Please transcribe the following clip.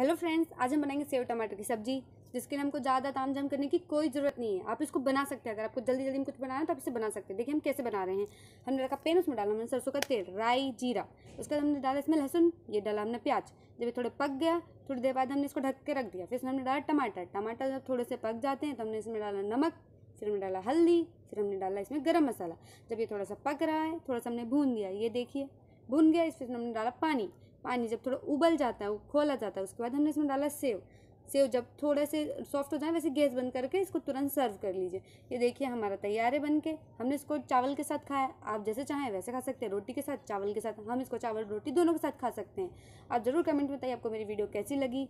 hello friends आज हम बनाएंगे सेव टमाटर की सब्जी जिसके लिए हमको ज़्यादा ताम जाम करने की कोई ज़रूरत नहीं है आप इसको बना सकते हैं अगर आपको जल्दी जल्दी में कुछ बनाना है तो आप इसे बना सकते हैं देखिए हम कैसे बना रहे हैं हमने रखा पेन उसमें डाला हमने सरसों का तेल राई जीरा उसके बाद हमने डाला इसमें लहसुन ये डाला हमने प्याज जब ये थोड़ा पक गया थोड़ी देर बाद हमने इसको ढक के रख दिया फिर इसमें हमने डाला टमाटर टमाटर जब थोड़े से पक जाते हैं तो हमने इसमें डाला नमक फिर हमने डाला हल्दी फिर हमने डाला इसमें गर्म मसाला जब ये थोड़ा सा पक रहा है थोड़ा सा हमने भून दिया ये देखिए भून गया इसमें हमने डाला पानी पानी जब थोड़ा उबल जाता है वो खोला जाता है उसके बाद हमने इसमें डाला सेव सेव जब थोड़े से सॉफ्ट हो जाए वैसे गैस बंद करके इसको तुरंत सर्व कर लीजिए ये देखिए हमारा तैयार है बन के हमने इसको चावल के साथ खाया आप जैसे चाहें वैसे खा सकते हैं रोटी के साथ चावल के साथ हम इसको चावल रोटी दोनों के साथ खा सकते हैं आप ज़रूर कमेंट बताइए आपको मेरी वीडियो कैसी लगी